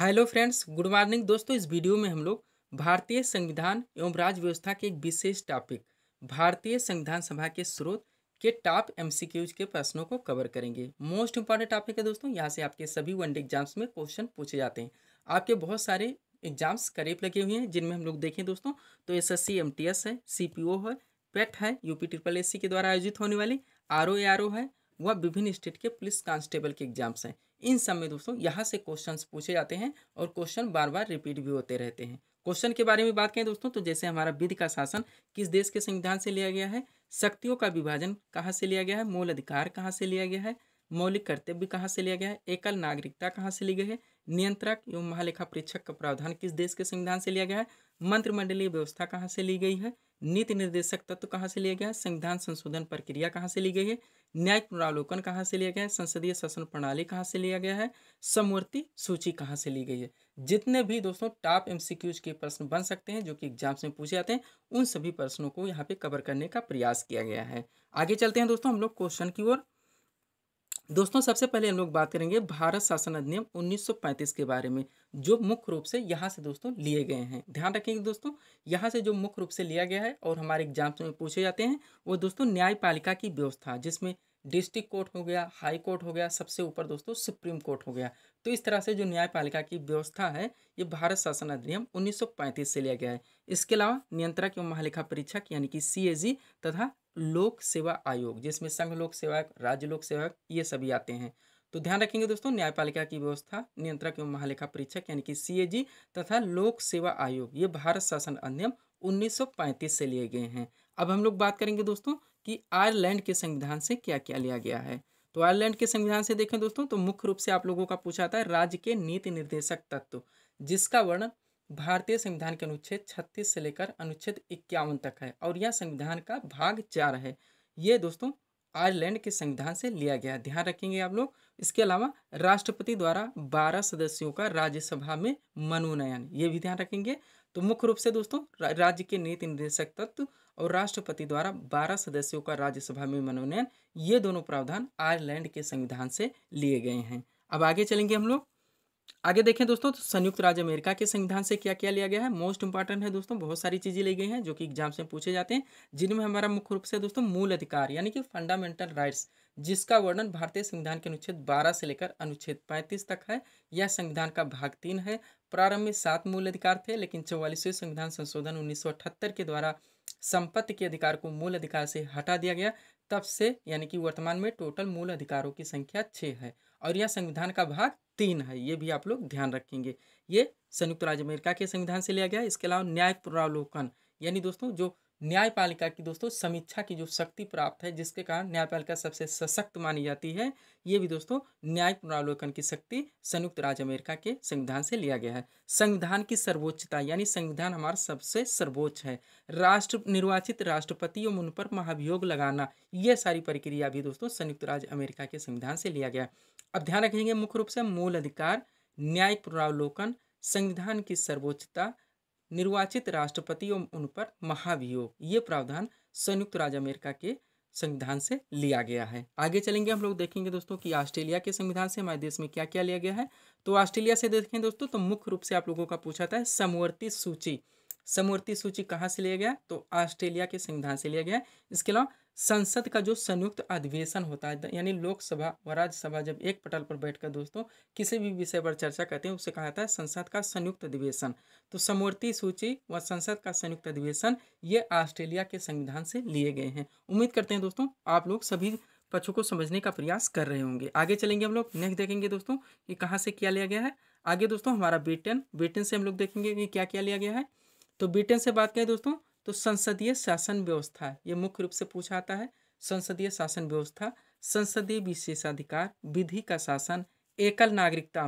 hello friends good morning दोस्तों इस video में हम लोग भारतीय संविधान एवं राज्य व्यवस्था के एक विशेष टॉपिक भारतीय संविधान सभा के स्रोत के टॉप एमसीक्यूज के प्रश्नों को कवर करेंगे मोस्ट इंपॉर्टेंट टॉपिक है दोस्तों यहाँ से आपके सभी वनडे एग्जाम्स में क्वेश्चन पूछे जाते हैं आपके बहुत सारे एग्जाम्स करीब लगे हुए हैं जिनमें हम लोग देखें दोस्तों तो S S C M T S है सी पी ओ है पेट e है यूपी ट्रिपल एस सी के द्वारा आयोजित होने वाली R O A R O है वह विभिन्न स्टेट के पुलिस कांस्टेबल के एग्जाम्स हैं इन सब में दोस्तों यहाँ से क्वेश्चंस पूछे जाते हैं और क्वेश्चन बार बार रिपीट भी होते रहते हैं क्वेश्चन के बारे में बात करें दोस्तों तो जैसे हमारा विधि का शासन किस देश के संविधान से लिया गया है शक्तियों का विभाजन कहाँ से लिया गया है मूल अधिकार कहाँ से लिया गया है मौलिक कर्तव्य कहाँ से लिया गया है एकल नागरिकता कहाँ से ली गई है नियंत्रक एवं महालेखा परीक्षक का प्रावधान किस देश के संविधान से लिया गया है मंत्रिमंडलीय व्यवस्था कहाँ से ली गई है नीति निर्देशक तत्व कहाँ से लिया गया है संविधान संशोधन प्रक्रिया कहाँ से ली गई है न्यायिक पुनरावलोकन कहाँ से लिया गया है संसदीय शासन प्रणाली कहाँ से लिया गया है समूर्ति सूची कहाँ से ली गई है जितने भी दोस्तों टॉप एमसीक्यूज के प्रश्न बन सकते हैं जो कि एग्जाम्स में पूछे जाते हैं उन सभी प्रश्नों को यहाँ पे कवर करने का प्रयास किया गया है आगे चलते हैं दोस्तों हम लोग क्वेश्चन की ओर दोस्तों सबसे पहले हम लोग बात करेंगे भारत शासन अधिनियम 1935 के बारे में जो मुख्य रूप से यहाँ से दोस्तों लिए गए हैं ध्यान रखेंगे दोस्तों यहाँ से जो मुख्य रूप से लिया गया है और हमारे एग्जाम्स में पूछे जाते हैं वो दोस्तों न्यायपालिका की व्यवस्था जिसमें डिस्ट्रिक्ट कोर्ट हो गया हाई कोर्ट हो गया सबसे ऊपर दोस्तों सुप्रीम कोर्ट हो गया तो इस तरह से जो न्यायपालिका की व्यवस्था है ये भारत शासन अधिनियम 1935 से लिया गया है इसके अलावा नियंत्रक एवं महालेखा परीक्षक यानी कि सी तथा लोक सेवा आयोग जिसमें संघ लोक सेवक राज्य लोक सेवक ये सभी आते हैं तो ध्यान रखेंगे दोस्तों न्यायपालिका की व्यवस्था नियंत्रक एवं महालेखा परीक्षक यानी कि सी तथा लोक सेवा आयोग ये भारत शासन अधिनियम 1935 से लिए गए हैं अब हम लोग बात करेंगे दोस्तों कि आयरलैंड के संविधान से क्या क्या लिया गया है तो आयरलैंड के संविधान से देखें दोस्तों तो मुख्य रूप से आप लोगों का पूछा था राज्य के नीति निर्देशक तत्व जिसका वर्ण भारतीय संविधान के अनुच्छेद छत्तीस से लेकर अनुच्छेद इक्यावन तक है और यह संविधान का भाग चार है ये दोस्तों आयरलैंड के संविधान से लिया गया ध्यान रखेंगे आप लोग इसके अलावा राष्ट्रपति द्वारा बारह सदस्यों का राज्यसभा में मनोनयन ये भी ध्यान रखेंगे तो मुख्य रूप से दोस्तों राज्य के नीति निर्देशक तत्व और राष्ट्रपति द्वारा 12 सदस्यों का राज्यसभा में मनोनयन ये दोनों प्रावधान आयरलैंड के संविधान से लिए गए हैं अब आगे चलेंगे हम लोग आगे देखें दोस्तों तो संयुक्त राज्य अमेरिका के संविधान से क्या क्या लिया गया है मोस्ट इंपॉर्टेंट है दोस्तों बहुत सारी चीज़ें ली गई हैं जो कि एग्जाम से पूछे जाते हैं जिनमें हमारा मुख्य रूप से दोस्तों मूल अधिकार यानी कि फंडामेंटल राइट्स जिसका वर्णन भारतीय संविधान के अनुच्छेद 12 से लेकर अनुच्छेद 35 तक है यह संविधान का भाग तीन है प्रारंभ में सात मूल अधिकार थे लेकिन चौवालीसवें संविधान संशोधन उन्नीस के द्वारा संपत्ति के अधिकार को मूल अधिकार से हटा दिया गया तब से यानी कि वर्तमान में टोटल मूल अधिकारों की संख्या छः है और यह संविधान का भाग तीन है ये भी आप लोग ध्यान रखेंगे ये संयुक्त राज्य अमेरिका के संविधान से लिया गया इसके अलावा न्याय पुनरावलोकन यानी दोस्तों जो न्यायपालिका की दोस्तों समीक्षा की जो शक्ति प्राप्त है जिसके कारण न्यायपालिका सबसे सशक्त मानी जाती है ये भी दोस्तों न्याय पुनरावलोकन की शक्ति संयुक्त राज्य अमेरिका के संविधान से लिया गया है संविधान की सर्वोच्चता यानी संविधान हमारा सबसे सर्वोच्च है राष्ट्र निर्वाचित राष्ट्रपति एवं उन पर महाभियोग लगाना ये सारी प्रक्रिया भी दोस्तों संयुक्त राज्य अमेरिका के संविधान से लिया गया अब ध्यान रखेंगे मुख्य रूप से मूल अधिकार न्यायिक पुनरावलोकन संविधान की सर्वोच्चता निर्वाचित राष्ट्रपति एवं उन पर महाभियोग ये प्रावधान संयुक्त राज्य अमेरिका के संविधान से लिया गया है आगे चलेंगे हम लोग देखेंगे दोस्तों कि ऑस्ट्रेलिया के संविधान से हमारे देश में क्या क्या लिया गया है तो ऑस्ट्रेलिया से देखें दोस्तों तो मुख्य रूप से आप लोगों का पूछा था समवर्ती सूची समवर्ती सूची कहाँ से लिया गया तो ऑस्ट्रेलिया के संविधान से लिया गया इसके अलावा संसद का जो संयुक्त अधिवेशन होता है यानी लोकसभा व राज्यसभा जब एक पटल पर बैठकर दोस्तों किसी भी विषय पर चर्चा करते हैं उसे कहा जाता है संसद का संयुक्त अधिवेशन तो समवर्ती सूची व संसद का संयुक्त अधिवेशन ये ऑस्ट्रेलिया के संविधान से लिए गए हैं उम्मीद करते हैं दोस्तों आप लोग सभी पक्षों को समझने का प्रयास कर रहे होंगे आगे चलेंगे हम लोग नेक्स्ट देखेंगे दोस्तों कि कहाँ से क्या लिया गया है आगे दोस्तों हमारा ब्रिटेन ब्रिटेन से हम लोग देखेंगे कि क्या क्या लिया गया है तो ब्रिटेन से बात करें दोस्तों तो संसदीय शासन व्यवस्था ये मुख्य रूप से पूछा आता है संसदीय शासन व्यवस्था संसदीय विशेषाधिकार विधि का शासन एकल नागरिकता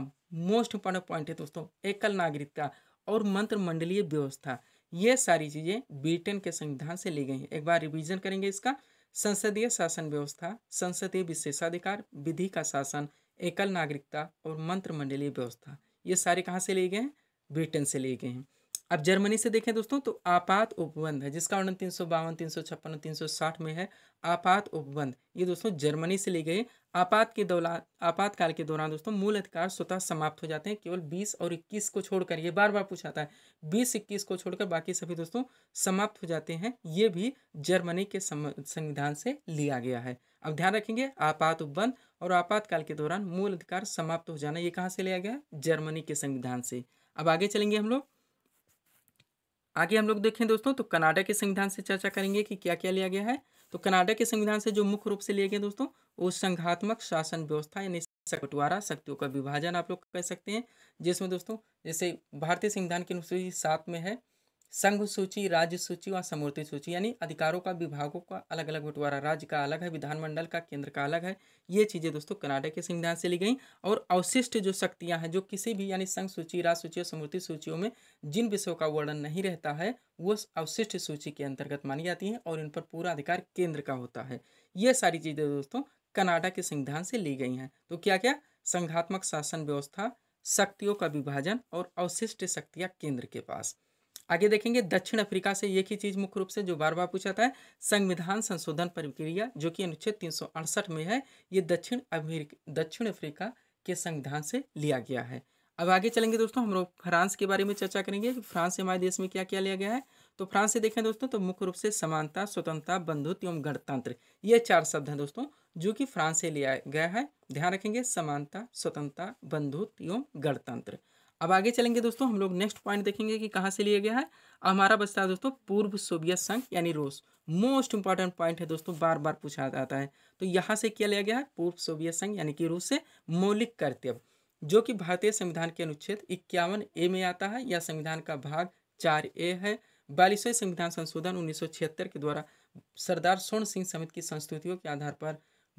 मोस्ट इंपॉर्टेंट पॉइंट है दोस्तों एकल नागरिकता और मंत्रिमंडलीय व्यवस्था ये सारी चीज़ें ब्रिटेन के संविधान से ली गई हैं एक बार रिवीजन करेंगे इसका संसदीय शासन व्यवस्था संसदीय विशेषाधिकार विधि का शासन एकल नागरिकता और मंत्रिमंडलीय व्यवस्था ये सारे कहाँ से लिए गए हैं ब्रिटेन से लिए गए हैं अब जर्मनी से देखें दोस्तों तो आपात उपबंध है जिसका वर्णन तीन सौ बावन तीन सौ छप्पन तीन सौ साठ में है आपात उपबंध ये दोस्तों जर्मनी से ली गई आपात के दौरान आपातकाल के दौरान दोस्तों मूल अधिकार स्वतः समाप्त हो जाते हैं केवल बीस और इक्कीस को छोड़कर ये बार बार पूछाता है बीस इक्कीस को छोड़कर बाकी सभी दोस्तों समाप्त हो जाते हैं ये भी जर्मनी के संविधान से लिया गया है अब ध्यान रखेंगे आपात उपबंध और आपातकाल के दौरान मूल अधिकार समाप्त हो जाना ये कहाँ से लिया गया जर्मनी के संविधान से अब आगे चलेंगे हम लोग आगे हम लोग देखें दोस्तों तो कनाडा के संविधान से चर्चा करेंगे कि क्या क्या लिया गया है तो कनाडा के संविधान से जो मुख्य रूप से लिए गए दोस्तों वो संघात्मक शासन व्यवस्था यानी बंटवारा शक्तियों का विभाजन आप लोग कह सकते हैं जिसमें दोस्तों जैसे भारतीय संविधान के अनुसूची सात में है संघ सूची राज्य सूची व समूर्ति सूची यानी अधिकारों का विभागों का अलग अलग बंटवारा राज्य का अलग है विधानमंडल का केंद्र का अलग है ये चीज़ें दोस्तों कनाडा के संविधान से ली गई और अवशिष्ट जो शक्तियां हैं जो किसी भी यानी संघ सूची राज्य सूची और समूर्ति सूचियों में जिन विषयों का वर्णन नहीं रहता है वो अवशिष्ट सूची के अंतर्गत मानी जाती हैं और इन पर पूरा अधिकार केंद्र का होता है ये सारी चीज़ें दोस्तों कनाडा के संविधान से ली गई हैं तो क्या क्या संघात्मक शासन व्यवस्था शक्तियों का विभाजन और अवशिष्ट शक्तियाँ केंद्र के पास आगे देखेंगे दक्षिण अफ्रीका से एक ही चीज मुख्य रूप से जो बार बार पूछा था संविधान संशोधन प्रक्रिया जो कि अनुच्छेद तीन में है ये दक्षिण अमेरिका दक्षिण अफ्रीका के संविधान से लिया गया है अब आगे चलेंगे दोस्तों हम लोग फ्रांस के बारे में चर्चा करेंगे कि फ्रांस से हमारे देश में क्या क्या लिया गया है तो फ्रांस से देखें दोस्तों तो मुख्य रूप से समानता स्वतंत्रता बंधुत्व एवं गणतंत्र ये चार शब्द हैं दोस्तों जो कि फ्रांस से लिया गया है ध्यान रखेंगे समानता स्वतंत्रता बंधुत्व एवं गणतंत्र अब आगे चलेंगे दोस्तों हम लोग नेक्स्ट पॉइंट देखेंगे कि कहाँ से लिया गया है हमारा बचता है दोस्तों पूर्व सोवियत संघ यानी रूस मोस्ट इंपॉर्टेंट पॉइंट है दोस्तों बार बार पूछा जाता है तो यहाँ से क्या लिया गया है पूर्व सोवियत संघ यानी कि रूस से मौलिक कर्तव्य जो कि भारतीय संविधान के अनुच्छेद इक्यावन ए में आता है या संविधान का भाग चार ए है बयालीसवें संविधान संशोधन उन्नीस के द्वारा सरदार स्वर्ण सिंह समिति की संस्तुतियों के आधार पर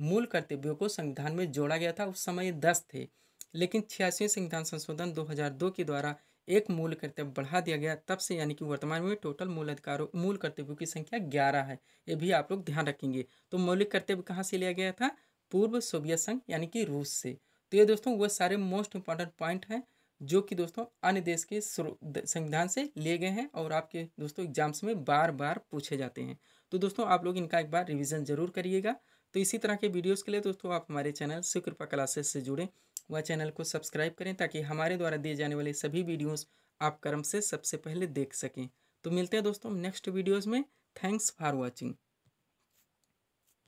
मूल कर्तव्यों को संविधान में जोड़ा गया था उस समय दस थे लेकिन छियासवीं संविधान संशोधन 2002 के द्वारा एक मूल कर्तव्य बढ़ा दिया गया तब से यानी कि वर्तमान में टोटल मूल अधिकारों मूल कर्तव्यों की संख्या ग्यारह है ये भी आप लोग ध्यान रखेंगे तो मौलिक कर्तव्य कहाँ से लिया गया था पूर्व सोवियत संघ यानी कि रूस से तो ये दोस्तों वह सारे मोस्ट इंपॉर्टेंट पॉइंट हैं जो कि दोस्तों अन्य देश के संविधान से लिए गए हैं और आपके दोस्तों एग्जाम्स में बार बार पूछे जाते हैं तो दोस्तों आप लोग इनका एक बार रिविज़न जरूर करिएगा तो इसी तरह के वीडियोस के लिए दोस्तों आप हमारे चैनल सुकृपा क्लासेस से जुड़ें व चैनल को सब्सक्राइब करें ताकि हमारे द्वारा दिए जाने वाले सभी वीडियोज़ आप क्रम से सबसे पहले देख सकें तो मिलते हैं दोस्तों नेक्स्ट वीडियोज़ में थैंक्स फॉर वॉचिंग